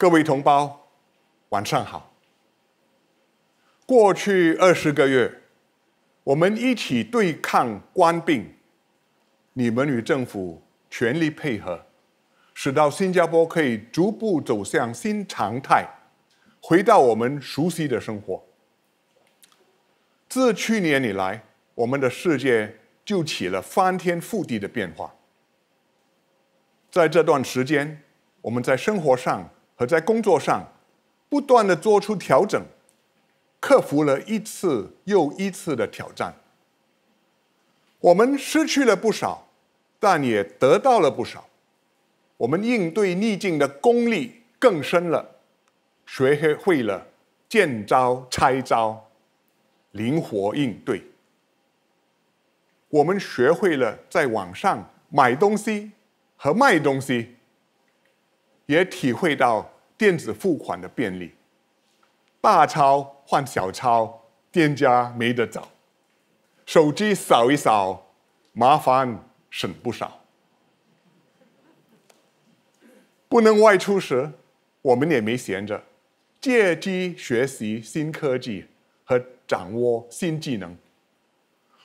各位同胞，晚上好。过去二十个月，我们一起对抗官病，你们与政府全力配合，使到新加坡可以逐步走向新常态，回到我们熟悉的生活。自去年以来，我们的世界就起了翻天覆地的变化。在这段时间，我们在生活上。和在工作上，不断的做出调整，克服了一次又一次的挑战。我们失去了不少，但也得到了不少。我们应对逆境的功力更深了，学会了见招拆招，灵活应对。我们学会了在网上买东西和卖东西。也体会到电子付款的便利，大钞换小钞，店家没得找，手机扫一扫，麻烦省不少。不能外出时，我们也没闲着，借机学习新科技和掌握新技能，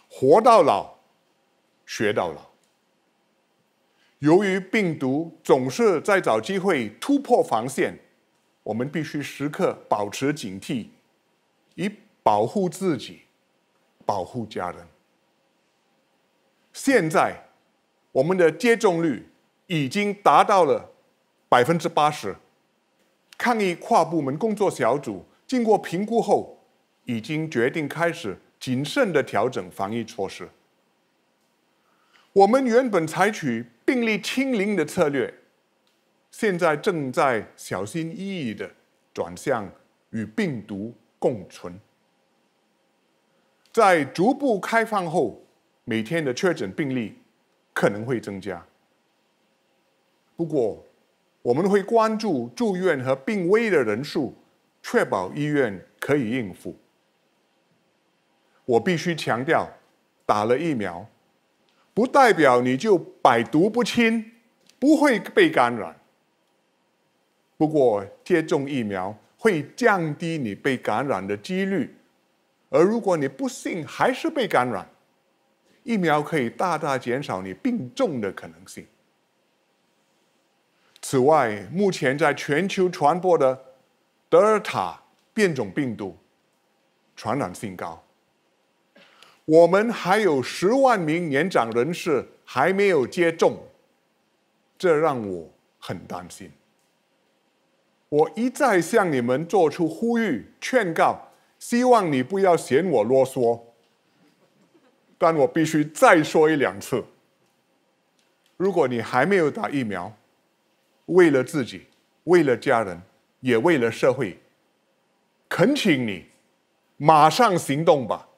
活到老，学到老。由于病毒总是在找机会突破防线，我们必须时刻保持警惕，以保护自己、保护家人。现在，我们的接种率已经达到了百分之八十。抗疫跨部门工作小组经过评估后，已经决定开始谨慎的调整防疫措施。我们原本采取病例清零的策略，现在正在小心翼翼的转向与病毒共存。在逐步开放后，每天的确诊病例可能会增加。不过，我们会关注住院和病危的人数，确保医院可以应付。我必须强调，打了疫苗。不代表你就百毒不侵，不会被感染。不过接种疫苗会降低你被感染的几率，而如果你不幸还是被感染，疫苗可以大大减少你病重的可能性。此外，目前在全球传播的德尔塔变种病毒，传染性高。我们还有十万名年长人士还没有接种，这让我很担心。我一再向你们做出呼吁、劝告，希望你不要嫌我啰嗦。但我必须再说一两次：如果你还没有打疫苗，为了自己，为了家人，也为了社会，恳请你马上行动吧。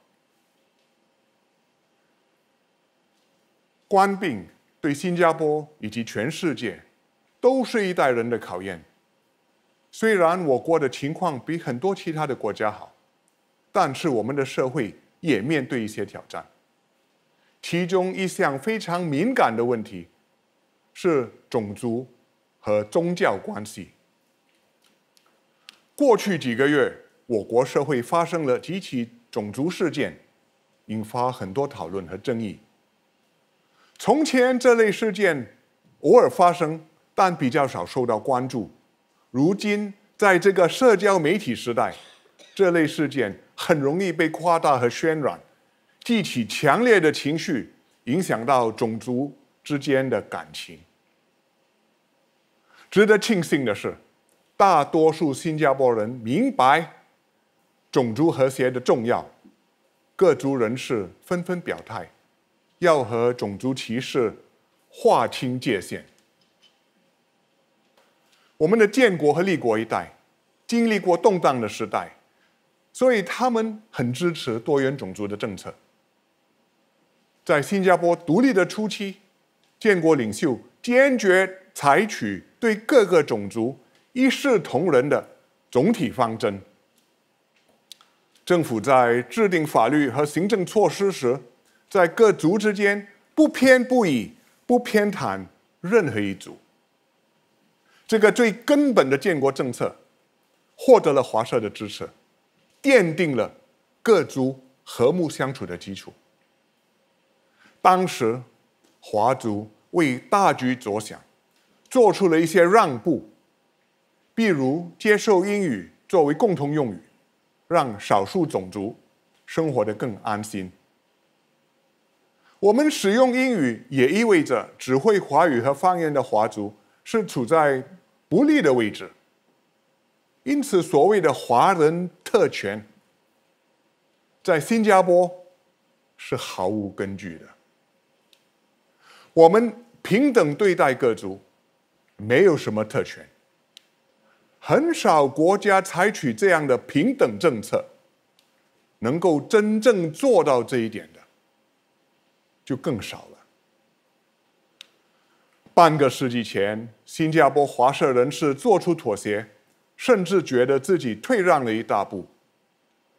官病对新加坡以及全世界都是一代人的考验。虽然我国的情况比很多其他的国家好，但是我们的社会也面对一些挑战。其中一项非常敏感的问题是种族和宗教关系。过去几个月，我国社会发生了几起种族事件，引发很多讨论和争议。从前，这类事件偶尔发生，但比较少受到关注。如今，在这个社交媒体时代，这类事件很容易被夸大和渲染，激起强烈的情绪，影响到种族之间的感情。值得庆幸的是，大多数新加坡人明白种族和谐的重要，各族人士纷纷表态。要和种族歧视划清界限。我们的建国和立国一代经历过动荡的时代，所以他们很支持多元种族的政策。在新加坡独立的初期，建国领袖坚决采取对各个种族一视同仁的总体方针。政府在制定法律和行政措施时。在各族之间不偏不倚、不偏袒任何一族。这个最根本的建国政策获得了华社的支持，奠定了各族和睦相处的基础。当时华族为大局着想，做出了一些让步，比如接受英语作为共同用语，让少数种族生活得更安心。我们使用英语，也意味着只会华语和方言的华族是处在不利的位置。因此，所谓的华人特权在新加坡是毫无根据的。我们平等对待各族，没有什么特权。很少国家采取这样的平等政策，能够真正做到这一点的。就更少了。半个世纪前，新加坡华社人士做出妥协，甚至觉得自己退让了一大步。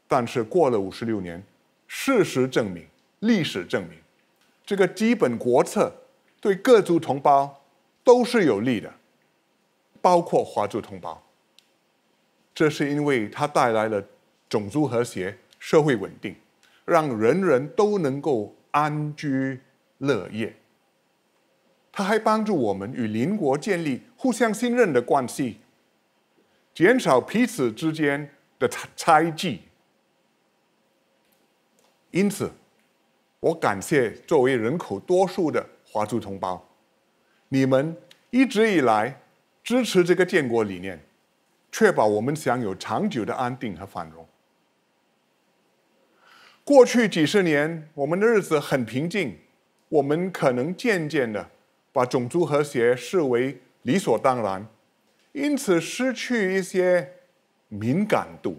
但是过了五十六年，事实证明，历史证明，这个基本国策对各族同胞都是有利的，包括华族同胞。这是因为它带来了种族和谐、社会稳定，让人人都能够。安居乐业，他还帮助我们与邻国建立互相信任的关系，减少彼此之间的猜忌。因此，我感谢作为人口多数的华族同胞，你们一直以来支持这个建国理念，确保我们享有长久的安定和繁荣。过去几十年，我们的日子很平静，我们可能渐渐的把种族和谐视为理所当然，因此失去一些敏感度。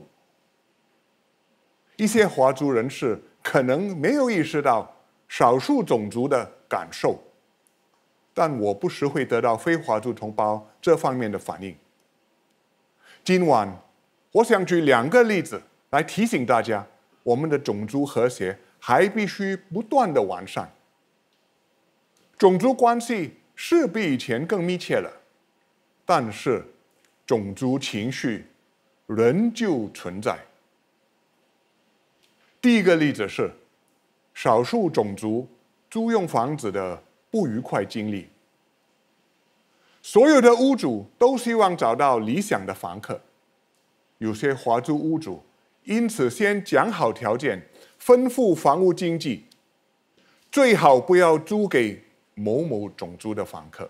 一些华族人士可能没有意识到少数种族的感受，但我不时会得到非华族同胞这方面的反应。今晚，我想举两个例子来提醒大家。我们的种族和谐还必须不断的完善。种族关系是比以前更密切了，但是种族情绪仍旧存在。第一个例子是少数种族租用房子的不愉快经历。所有的屋主都希望找到理想的房客，有些华租屋主。因此，先讲好条件，吩咐房屋经济，最好不要租给某某种族的房客。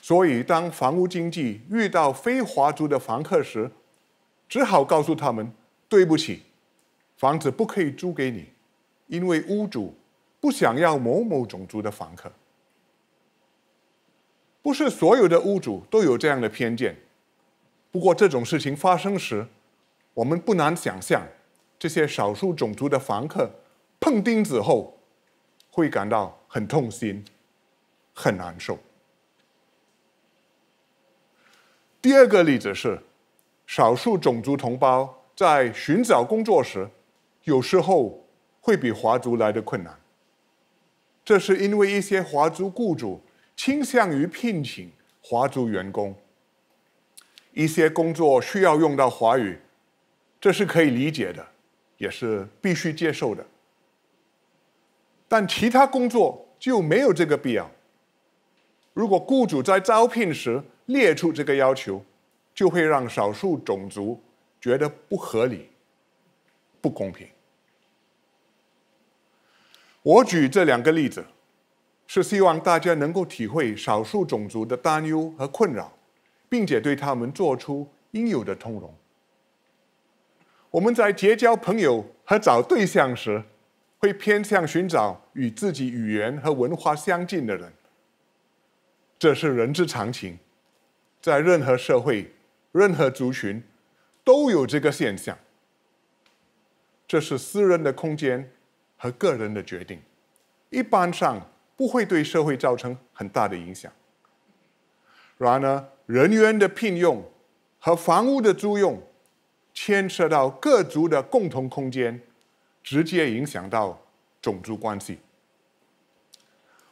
所以，当房屋经济遇到非华族的房客时，只好告诉他们：“对不起，房子不可以租给你，因为屋主不想要某某种族的房客。”不是所有的屋主都有这样的偏见。不过这种事情发生时，我们不难想象，这些少数种族的房客碰钉子后，会感到很痛心、很难受。第二个例子是，少数种族同胞在寻找工作时，有时候会比华族来的困难。这是因为一些华族雇主倾向于聘请华族员工。一些工作需要用到华语，这是可以理解的，也是必须接受的。但其他工作就没有这个必要。如果雇主在招聘时列出这个要求，就会让少数种族觉得不合理、不公平。我举这两个例子，是希望大家能够体会少数种族的担忧和困扰。并且对他们做出应有的通融。我们在结交朋友和找对象时，会偏向寻找与自己语言和文化相近的人，这是人之常情，在任何社会、任何族群都有这个现象。这是私人的空间和个人的决定，一般上不会对社会造成很大的影响。然而，呢，人员的聘用和房屋的租用，牵涉到各族的共同空间，直接影响到种族关系。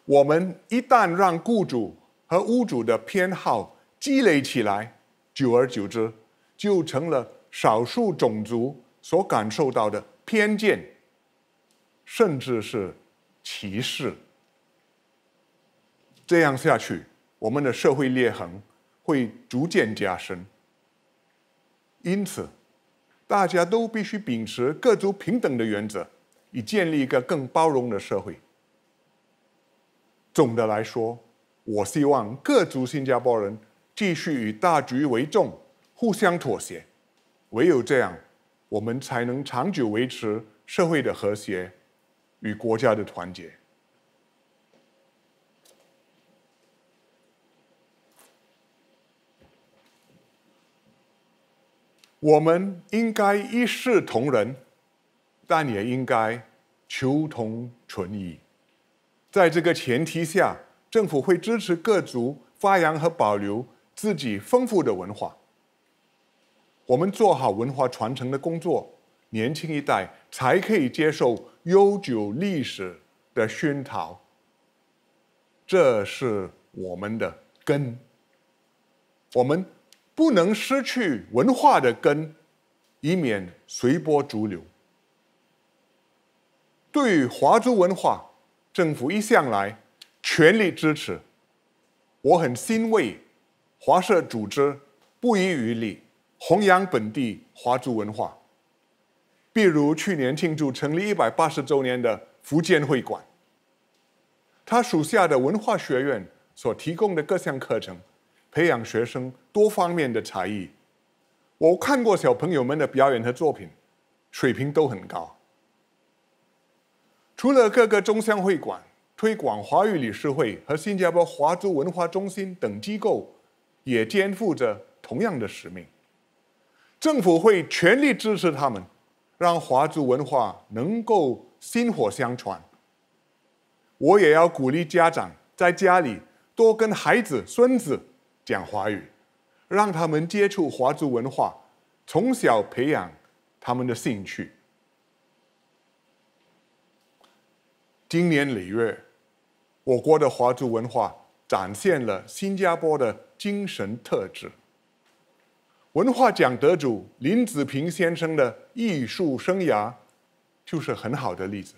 我们一旦让雇主和屋主的偏好积累起来，久而久之，就成了少数种族所感受到的偏见，甚至是歧视。这样下去。我们的社会裂痕会逐渐加深，因此，大家都必须秉持各族平等的原则，以建立一个更包容的社会。总的来说，我希望各族新加坡人继续以大局为重，互相妥协，唯有这样，我们才能长久维持社会的和谐与国家的团结。我们应该一视同仁，但也应该求同存异。在这个前提下，政府会支持各族发扬和保留自己丰富的文化。我们做好文化传承的工作，年轻一代才可以接受悠久历史的熏陶。这是我们的根。我们。不能失去文化的根，以免随波逐流。对于华族文化，政府一向来全力支持，我很欣慰。华社组织不遗余力弘扬本地华族文化，比如去年庆祝成立一百八十周年的福建会馆，他属下的文化学院所提供的各项课程。培养学生多方面的才艺。我看过小朋友们的表演和作品，水平都很高。除了各个中乡会馆、推广华语理事会和新加坡华族文化中心等机构，也肩负着同样的使命。政府会全力支持他们，让华族文化能够薪火相传。我也要鼓励家长在家里多跟孩子、孙子。讲华语，让他们接触华族文化，从小培养他们的兴趣。今年里月，我国的华族文化展现了新加坡的精神特质。文化奖得主林子平先生的艺术生涯就是很好的例子。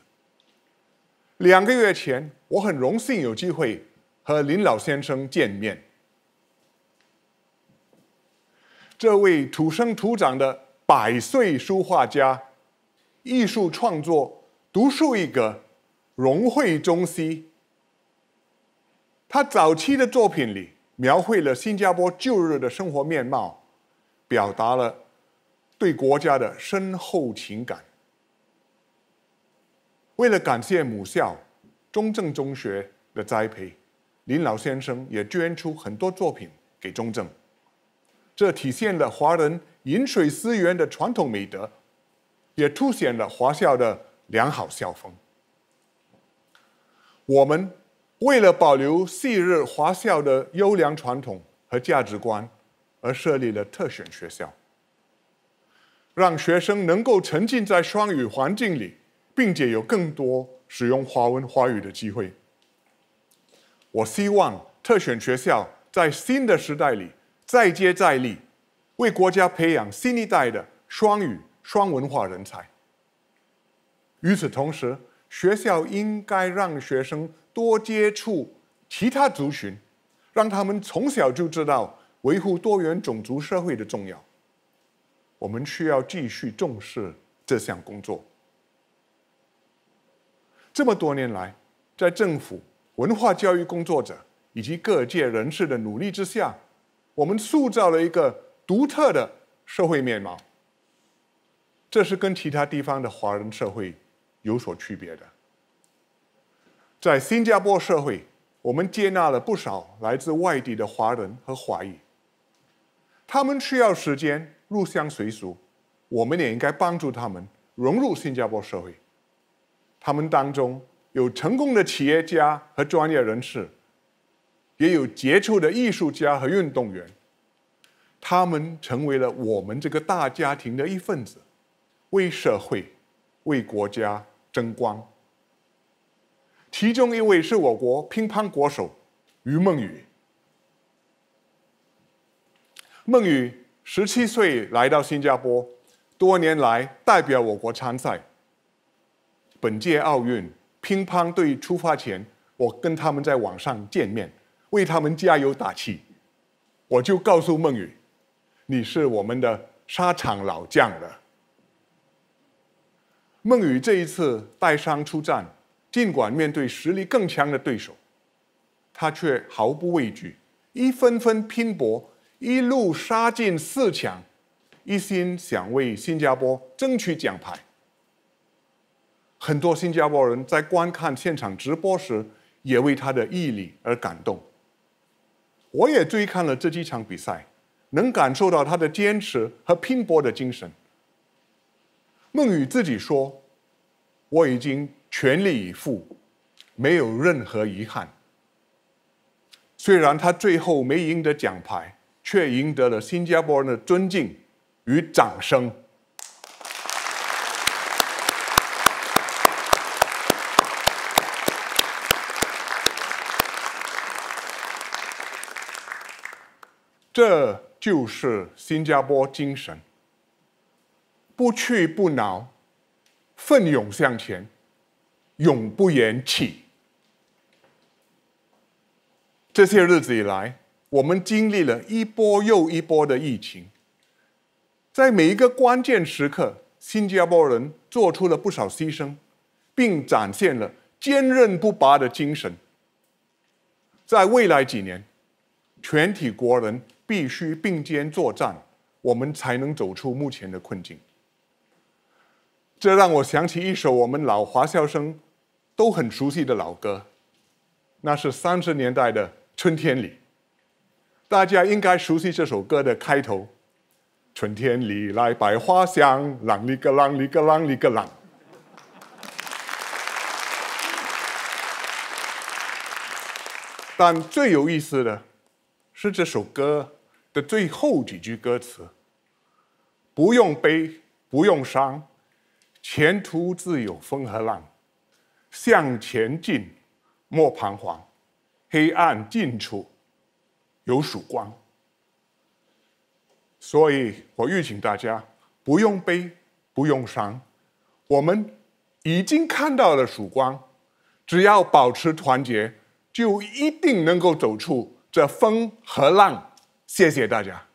两个月前，我很荣幸有机会和林老先生见面。这位土生土长的百岁书画家，艺术创作独树一格，融汇中西。他早期的作品里描绘了新加坡旧日的生活面貌，表达了对国家的深厚情感。为了感谢母校中正中学的栽培，林老先生也捐出很多作品给中正。这体现了华人饮水思源的传统美德，也凸显了华校的良好校风。我们为了保留昔日华校的优良传统和价值观，而设立了特选学校，让学生能够沉浸在双语环境里，并且有更多使用华文华语的机会。我希望特选学校在新的时代里。再接再厉，为国家培养新一代的双语双文化人才。与此同时，学校应该让学生多接触其他族群，让他们从小就知道维护多元种族社会的重要。我们需要继续重视这项工作。这么多年来，在政府、文化教育工作者以及各界人士的努力之下。我们塑造了一个独特的社会面貌，这是跟其他地方的华人社会有所区别的。在新加坡社会，我们接纳了不少来自外地的华人和华裔，他们需要时间入乡随俗，我们也应该帮助他们融入新加坡社会。他们当中有成功的企业家和专业人士。也有杰出的艺术家和运动员，他们成为了我们这个大家庭的一份子，为社会、为国家争光。其中一位是我国乒乓国手于梦雨。梦雨十七岁来到新加坡，多年来代表我国参赛。本届奥运乒乓队出发前，我跟他们在网上见面。为他们加油打气，我就告诉孟雨：“你是我们的沙场老将了。”孟雨这一次带伤出战，尽管面对实力更强的对手，他却毫不畏惧，一分分拼搏，一路杀进四强，一心想为新加坡争取奖牌。很多新加坡人在观看现场直播时，也为他的毅力而感动。我也追看了这几场比赛，能感受到他的坚持和拼搏的精神。孟雨自己说：“我已经全力以赴，没有任何遗憾。虽然他最后没赢得奖牌，却赢得了新加坡人的尊敬与掌声。”这就是新加坡精神：不屈不挠，奋勇向前，永不言弃。这些日子以来，我们经历了一波又一波的疫情，在每一个关键时刻，新加坡人做出了不少牺牲，并展现了坚韧不拔的精神。在未来几年，全体国人。必须并肩作战，我们才能走出目前的困境。这让我想起一首我们老华校生都很熟悉的老歌，那是三十年代的春天里，大家应该熟悉这首歌的开头：“春天里来百花香，啷里个啷里个啷里个啷。”但最有意思的是这首歌。的最后几句歌词：不用悲，不用伤，前途自有风和浪，向前进，莫彷徨，黑暗尽处有曙光。所以我预请大家，不用悲，不用伤，我们已经看到了曙光，只要保持团结，就一定能够走出这风和浪。谢谢大家。